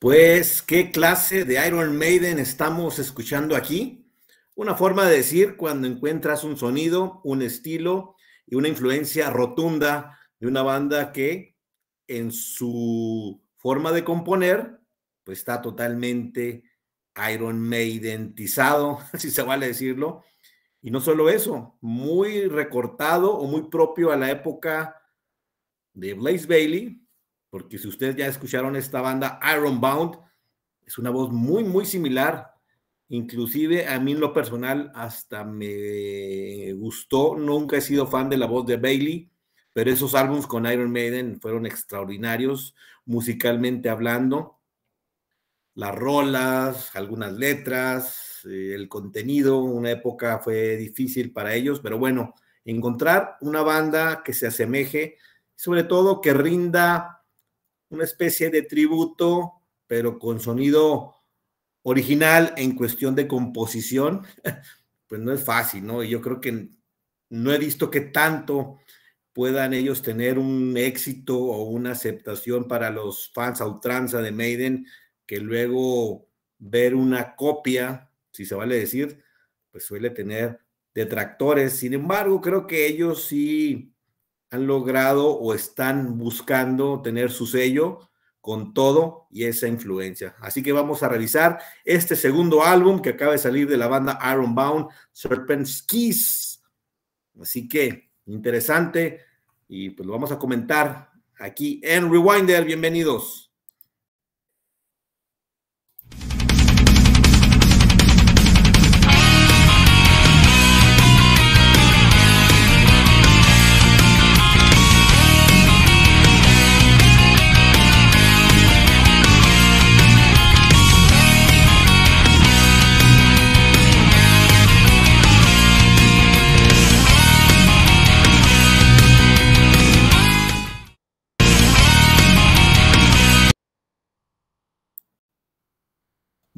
Pues, ¿qué clase de Iron Maiden estamos escuchando aquí? Una forma de decir cuando encuentras un sonido, un estilo y una influencia rotunda de una banda que en su forma de componer, pues está totalmente Iron Maidenizado, si se vale decirlo. Y no solo eso, muy recortado o muy propio a la época de Blaze Bailey, porque si ustedes ya escucharon esta banda Ironbound, es una voz muy, muy similar. Inclusive a mí en lo personal hasta me gustó, nunca he sido fan de la voz de Bailey, pero esos álbumes con Iron Maiden fueron extraordinarios musicalmente hablando. Las rolas, algunas letras, eh, el contenido, una época fue difícil para ellos, pero bueno, encontrar una banda que se asemeje, sobre todo que rinda una especie de tributo, pero con sonido original en cuestión de composición, pues no es fácil, ¿no? Y yo creo que no he visto que tanto puedan ellos tener un éxito o una aceptación para los fans a de Maiden, que luego ver una copia, si se vale decir, pues suele tener detractores. Sin embargo, creo que ellos sí han logrado o están buscando tener su sello con todo y esa influencia. Así que vamos a revisar este segundo álbum que acaba de salir de la banda Ironbound, Serpent's Kiss. Así que interesante y pues lo vamos a comentar aquí en Rewinder. Bienvenidos.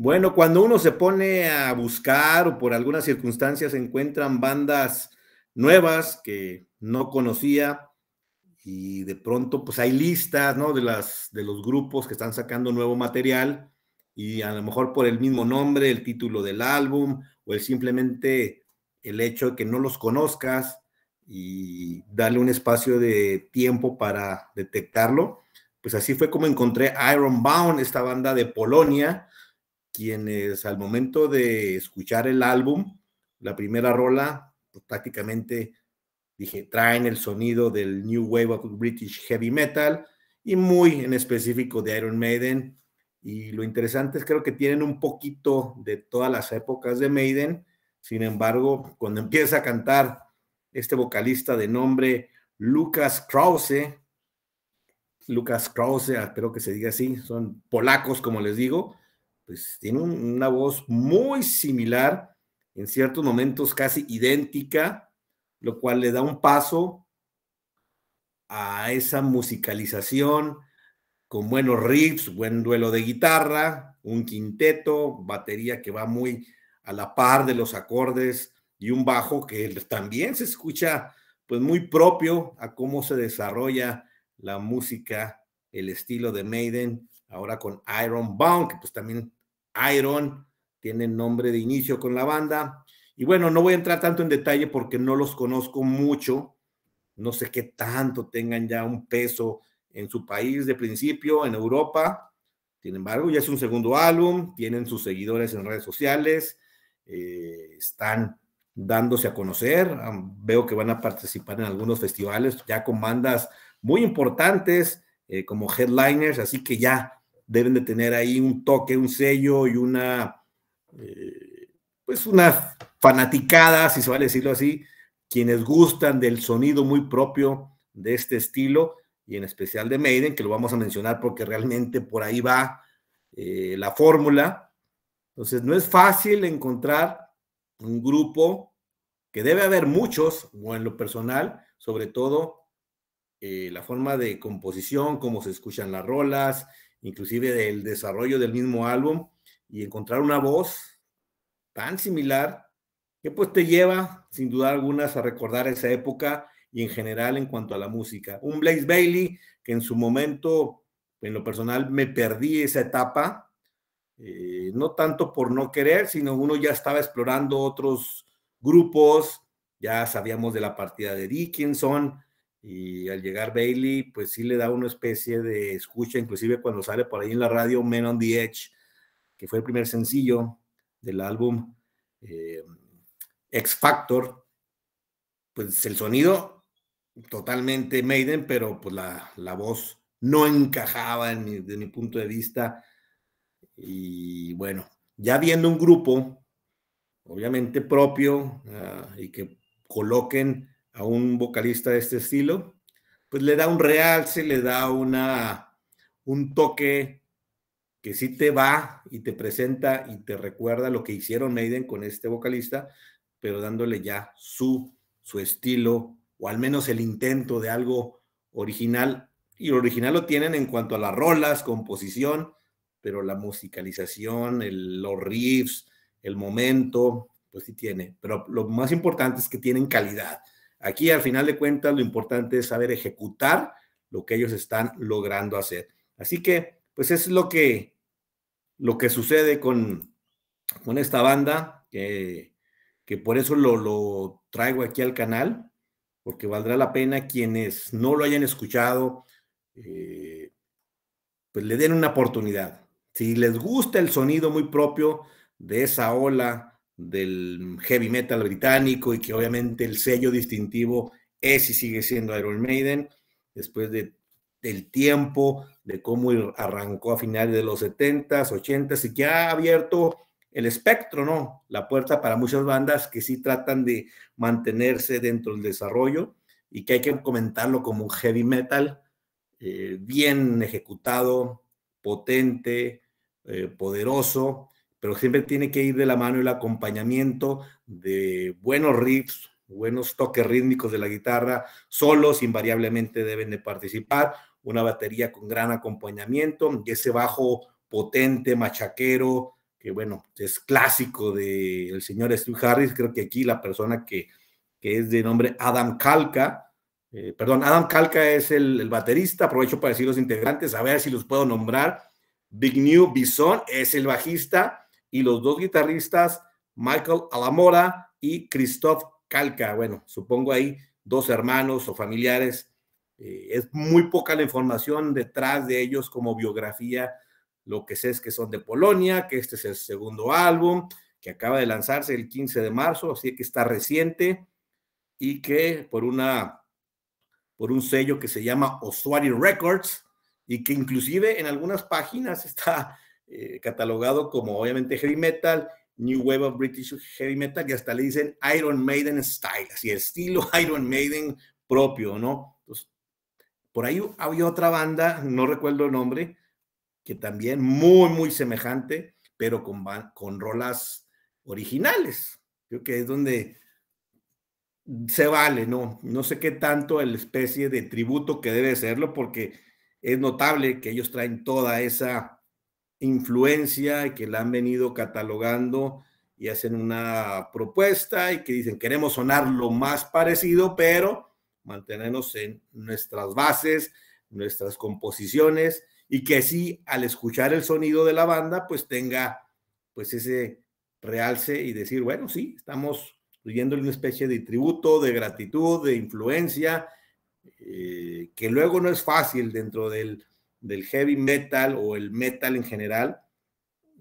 Bueno, cuando uno se pone a buscar o por algunas circunstancias encuentran bandas nuevas que no conocía y de pronto pues hay listas, ¿no? De, de los grupos que están sacando nuevo material y a lo mejor por el mismo nombre, el título del álbum o simplemente el hecho de que no los conozcas y darle un espacio de tiempo para detectarlo. Pues así fue como encontré Iron Bound, esta banda de Polonia, quienes al momento de escuchar el álbum, la primera rola, pues, prácticamente dije, traen el sonido del New Wave of British Heavy Metal y muy en específico de Iron Maiden. Y lo interesante es creo que tienen un poquito de todas las épocas de Maiden. Sin embargo, cuando empieza a cantar este vocalista de nombre Lucas Krause, Lucas Krause, ah, espero que se diga así, son polacos como les digo, pues, tiene una voz muy similar, en ciertos momentos casi idéntica, lo cual le da un paso a esa musicalización con buenos riffs, buen duelo de guitarra, un quinteto, batería que va muy a la par de los acordes y un bajo que también se escucha pues muy propio a cómo se desarrolla la música, el estilo de Maiden, ahora con Iron Bound, que pues también Iron, tiene nombre de inicio con la banda. Y bueno, no voy a entrar tanto en detalle porque no los conozco mucho. No sé qué tanto tengan ya un peso en su país de principio, en Europa. Sin embargo, ya es un segundo álbum, tienen sus seguidores en redes sociales, eh, están dándose a conocer. Veo que van a participar en algunos festivales ya con bandas muy importantes eh, como headliners, así que ya deben de tener ahí un toque, un sello y una, eh, pues una fanaticada, si se vale decirlo así, quienes gustan del sonido muy propio de este estilo y en especial de Maiden, que lo vamos a mencionar porque realmente por ahí va eh, la fórmula. Entonces, no es fácil encontrar un grupo que debe haber muchos, o en lo personal, sobre todo eh, la forma de composición, cómo se escuchan las rolas inclusive del desarrollo del mismo álbum, y encontrar una voz tan similar que pues te lleva, sin duda algunas, a recordar esa época y en general en cuanto a la música. Un Blaze Bailey que en su momento, en lo personal, me perdí esa etapa, eh, no tanto por no querer, sino uno ya estaba explorando otros grupos, ya sabíamos de la partida de Dickinson, y al llegar Bailey, pues sí le da una especie de escucha, inclusive cuando sale por ahí en la radio Men on the Edge, que fue el primer sencillo del álbum eh, X Factor, pues el sonido totalmente Maiden, pero pues la, voz no encajaba en mi, desde mi punto de vista. Y bueno, ya viendo un grupo, obviamente propio, ah, y que coloquen a un vocalista de este estilo, pues le da un realce, le da una, un toque que sí te va y te presenta y te recuerda lo que hicieron Maiden con este vocalista, pero dándole ya su, su estilo o al menos el intento de algo original. Y lo original lo tienen en cuanto a las rolas, composición, pero la musicalización, los riffs, el momento, pues sí tiene. Pero lo más importante es que tienen calidad. Aquí, al final de cuentas, lo importante es saber ejecutar lo que ellos están logrando hacer. Así que, pues es lo que, lo que sucede con, con esta banda, que, por eso lo, lo traigo aquí al canal, porque valdrá la pena quienes no lo hayan escuchado, eh, pues le den una oportunidad. Si les gusta el sonido muy propio de esa ola del heavy metal británico y que obviamente el sello distintivo es y sigue siendo Iron Maiden, después de, del tiempo, de cómo arrancó a finales de los 70s, 80s y que ha abierto el espectro, ¿no? La puerta para muchas bandas que sí tratan de mantenerse dentro del desarrollo y que hay que comentarlo como un heavy metal eh, bien ejecutado, potente, eh, poderoso pero siempre tiene que ir de la mano el acompañamiento de buenos riffs, buenos toques rítmicos de la guitarra, solos invariablemente deben de participar, una batería con gran acompañamiento y ese bajo potente, machaquero, que bueno, es clásico del señor Steve Harris, creo que aquí la persona que, es de nombre Adam Kalka, eh, perdón, Adam Kalka es el, el, baterista, aprovecho para decir los integrantes, a ver si los puedo nombrar, Big New Bison es el bajista, y los dos guitarristas Michael Alamora y Christoph Calca. Bueno, supongo ahí dos hermanos o familiares. Eh, es muy poca la información detrás de ellos como biografía. Lo que sé es que son de Polonia, que este es el segundo álbum, que acaba de lanzarse el 15 de marzo, así que está reciente y que por una por un sello que se llama Oswari Records y que inclusive en algunas páginas está eh, catalogado como obviamente heavy metal, New Wave of British Heavy Metal, que hasta le dicen Iron Maiden Style, así estilo Iron Maiden propio, ¿no? por ahí había otra banda, no recuerdo el nombre, que también muy, muy semejante, pero con, con rolas originales. Creo que es donde se vale, ¿no? No sé qué tanto el especie de tributo que debe serlo, porque es notable que ellos traen toda esa influencia y que la han venido catalogando y hacen una propuesta y que dicen queremos sonar lo más parecido, pero mantenernos en nuestras bases, nuestras composiciones y que así al escuchar el sonido de la banda pues tenga pues ese realce y decir, bueno, sí, estamos fluyendo una especie de tributo, de gratitud, de influencia, eh, que luego no es fácil dentro del del heavy metal o el metal en general,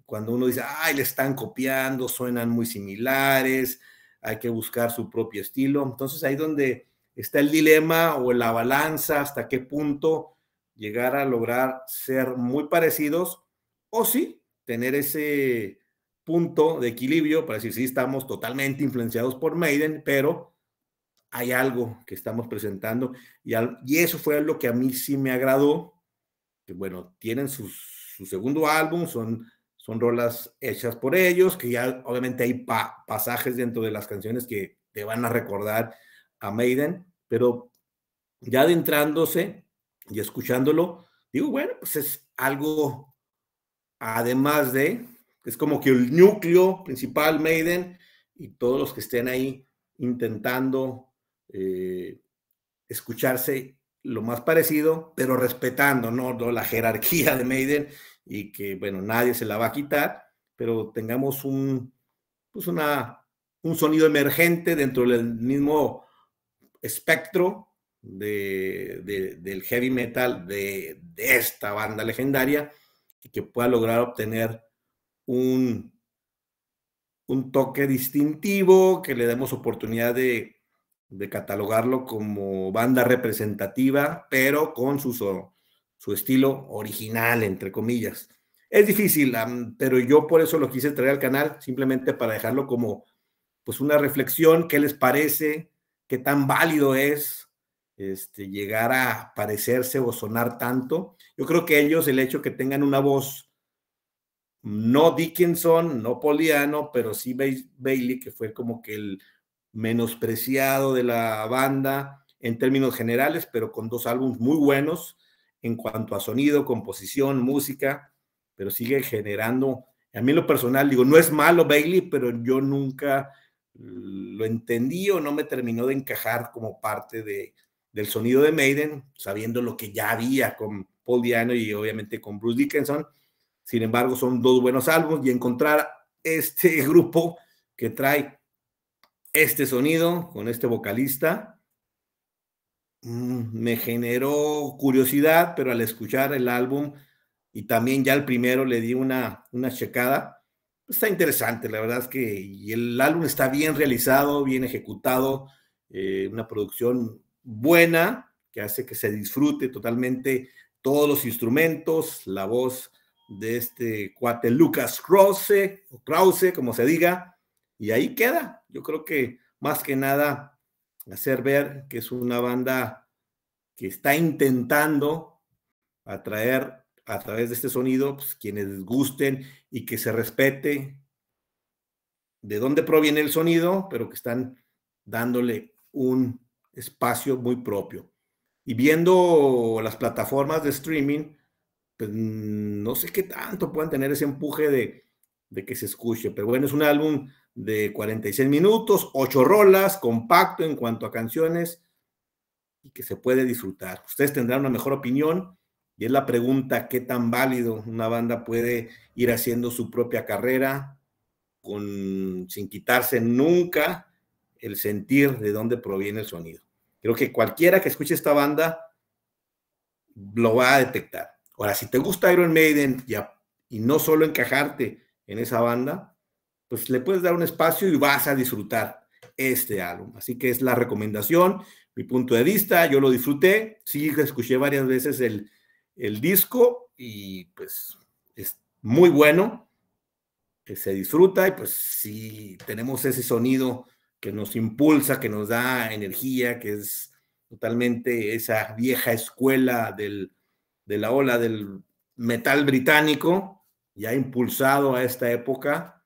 cuando uno dice, ay, le están copiando, suenan muy similares, hay que buscar su propio estilo. Entonces ahí donde está el dilema o la balanza, hasta qué punto llegar a lograr ser muy parecidos o sí tener ese punto de equilibrio para decir, sí, estamos totalmente influenciados por Maiden, pero hay algo que estamos presentando y, y eso fue lo que a mí sí me agradó bueno, tienen su, segundo álbum, son, son rolas hechas por ellos, que ya obviamente hay pasajes dentro de las canciones que te van a recordar a Maiden, pero ya adentrándose y escuchándolo, digo, bueno, pues es algo, además de, es como que el núcleo principal Maiden y todos los que estén ahí intentando eh, escucharse lo más parecido, pero respetando ¿no? la jerarquía de Maiden y que, bueno, nadie se la va a quitar, pero tengamos un, pues una, un sonido emergente dentro del mismo espectro del heavy metal de, de, esta banda legendaria y que pueda lograr obtener un, un toque distintivo, que le demos oportunidad de de catalogarlo como banda representativa, pero con su, su estilo original, entre comillas. Es difícil, pero yo por eso lo quise traer al canal, simplemente para dejarlo como pues una reflexión, qué les parece, qué tan válido es este, llegar a parecerse o sonar tanto. Yo creo que ellos, el hecho que tengan una voz no Dickinson, no Poliano, pero sí Bailey, que fue como que el menospreciado de la banda en términos generales, pero con dos álbumes muy buenos en cuanto a sonido, composición, música, pero sigue generando, a mí lo personal digo, no es malo Bailey, pero yo nunca lo entendí o no me terminó de encajar como parte de, del sonido de Maiden, sabiendo lo que ya había con Paul Diano y obviamente con Bruce Dickinson. Sin embargo, son dos buenos álbumes y encontrar este grupo que trae este sonido con este vocalista mm, me generó curiosidad, pero al escuchar el álbum y también ya el primero le di una, una checada, pues, está interesante, la verdad es que el álbum está bien realizado, bien ejecutado, eh, una producción buena que hace que se disfrute totalmente todos los instrumentos, la voz de este cuate Lucas Krause, o Krause, como se diga, y ahí queda. Yo creo que más que nada hacer ver que es una banda que está intentando atraer a través de este sonido pues, quienes gusten y que se respete de dónde proviene el sonido, pero que están dándole un espacio muy propio. Y viendo las plataformas de streaming, pues no sé qué tanto puedan tener ese empuje de, de que se escuche, pero bueno, es un álbum de 46 minutos, ocho rolas, compacto en cuanto a canciones y que se puede disfrutar. Ustedes tendrán una mejor opinión y es la pregunta, ¿qué tan válido una banda puede ir haciendo su propia carrera con, sin quitarse nunca el sentir de dónde proviene el sonido? Creo que cualquiera que escuche esta banda lo va a detectar. Ahora, si te gusta Iron Maiden ya y no solo encajarte en esa banda, pues le puedes dar un espacio y vas a disfrutar este álbum. Así que es la recomendación, mi punto de vista, yo lo disfruté, sí escuché varias veces el, disco y pues es muy bueno, que se disfruta y pues sí tenemos ese sonido que nos impulsa, que nos da energía, que es totalmente esa vieja escuela de la ola del metal británico, ya impulsado a esta época,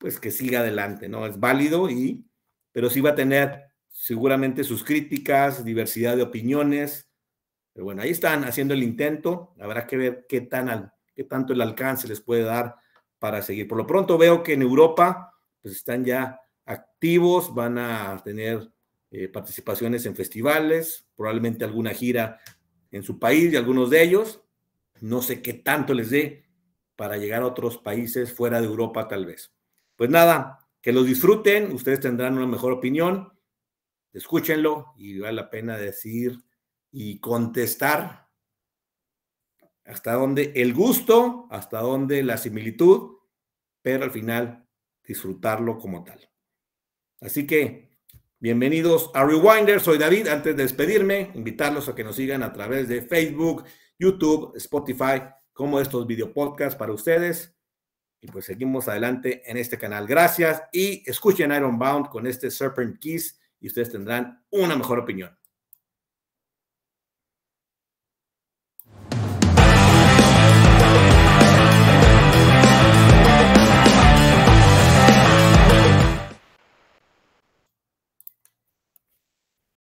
pues que siga adelante, ¿no? Es válido y, pero sí va a tener seguramente sus críticas, diversidad de opiniones. Pero bueno, ahí están haciendo el intento. Habrá que ver qué, tan qué tanto el alcance les puede dar para seguir. Por lo pronto veo que en Europa pues están ya activos, van a tener eh, participaciones en festivales, probablemente alguna gira en su país y algunos de ellos. No sé qué tanto les dé para llegar a otros países fuera de Europa tal vez. Pues nada, que los disfruten, ustedes tendrán una mejor opinión, escúchenlo y vale la pena decir y contestar hasta dónde el gusto, hasta dónde la similitud, pero al final disfrutarlo como tal. Así que bienvenidos a Rewinder, soy David, antes de despedirme, invitarlos a que nos sigan a través de Facebook, YouTube, Spotify, como estos videopodcasts para ustedes. Y pues seguimos adelante en este canal. Gracias y escuchen Ironbound con este Serpent Kiss y ustedes tendrán una mejor opinión.